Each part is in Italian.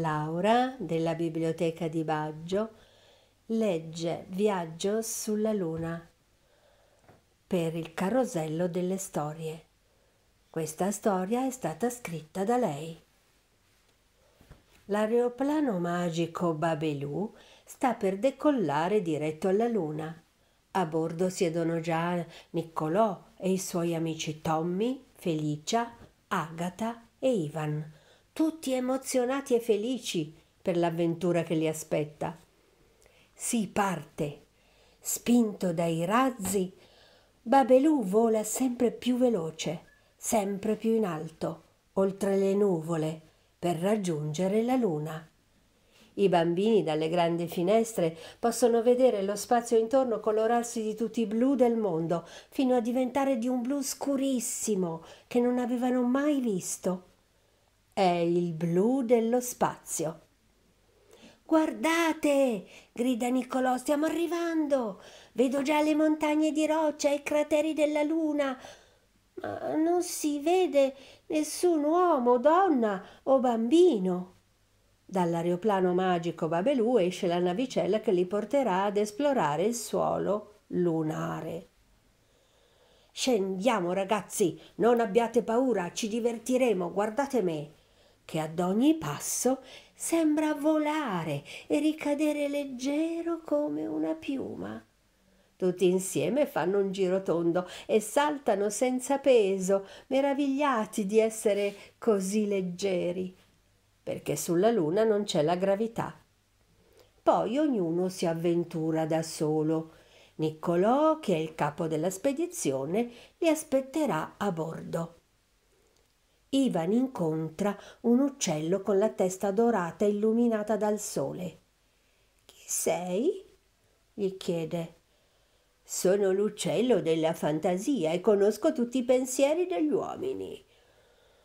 Laura della Biblioteca di Baggio legge Viaggio sulla Luna per il carosello delle storie. Questa storia è stata scritta da lei. L'aeroplano magico Babelù sta per decollare diretto alla Luna. A bordo siedono già Niccolò e i suoi amici Tommy, Felicia, Agata e Ivan tutti emozionati e felici per l'avventura che li aspetta. Si parte. Spinto dai razzi, Babelù vola sempre più veloce, sempre più in alto, oltre le nuvole, per raggiungere la luna. I bambini dalle grandi finestre possono vedere lo spazio intorno colorarsi di tutti i blu del mondo, fino a diventare di un blu scurissimo che non avevano mai visto è il blu dello spazio. Guardate! grida Niccolò, stiamo arrivando! Vedo già le montagne di roccia e i crateri della luna. Ma non si vede nessun uomo, donna o bambino. Dall'aeroplano magico Babelù esce la navicella che li porterà ad esplorare il suolo lunare. Scendiamo ragazzi, non abbiate paura, ci divertiremo, guardate me che ad ogni passo sembra volare e ricadere leggero come una piuma. Tutti insieme fanno un giro tondo e saltano senza peso, meravigliati di essere così leggeri, perché sulla Luna non c'è la gravità. Poi ognuno si avventura da solo. Niccolò, che è il capo della spedizione, li aspetterà a bordo. Ivan incontra un uccello con la testa dorata illuminata dal sole. Chi sei? gli chiede. Sono l'uccello della fantasia e conosco tutti i pensieri degli uomini.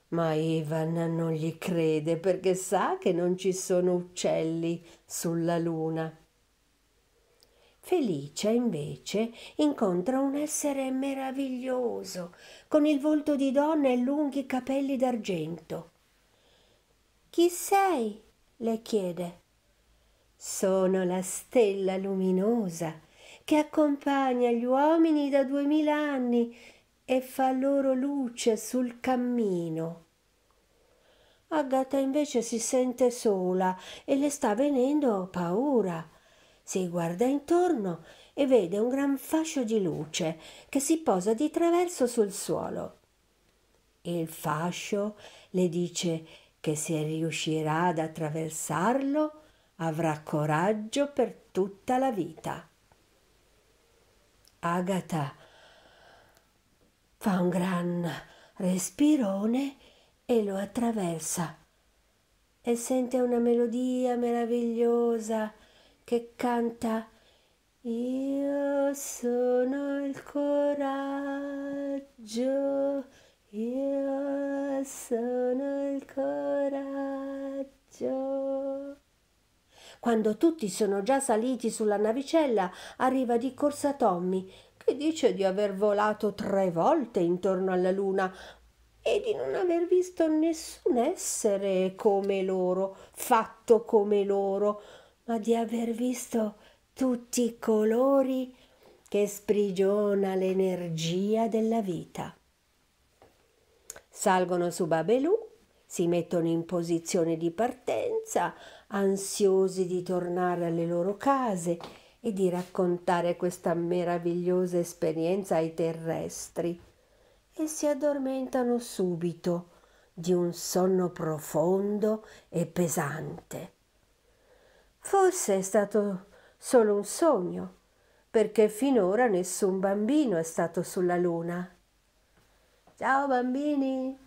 Ma Ivan non gli crede perché sa che non ci sono uccelli sulla luna. Felice invece incontra un essere meraviglioso, con il volto di donna e lunghi capelli d'argento. Chi sei? le chiede. Sono la stella luminosa che accompagna gli uomini da duemila anni e fa loro luce sul cammino. Agata invece si sente sola e le sta venendo paura si guarda intorno e vede un gran fascio di luce che si posa di traverso sul suolo. Il fascio le dice che se riuscirà ad attraversarlo avrà coraggio per tutta la vita. Agata fa un gran respirone e lo attraversa e sente una melodia meravigliosa che canta Io sono il coraggio, io sono il coraggio. Quando tutti sono già saliti sulla navicella, arriva di corsa Tommy, che dice di aver volato tre volte intorno alla luna, e di non aver visto nessun essere come loro, fatto come loro, ma di aver visto tutti i colori che sprigiona l'energia della vita. Salgono su Babelù, si mettono in posizione di partenza, ansiosi di tornare alle loro case e di raccontare questa meravigliosa esperienza ai terrestri e si addormentano subito di un sonno profondo e pesante. Forse è stato solo un sogno, perché finora nessun bambino è stato sulla Luna. Ciao bambini!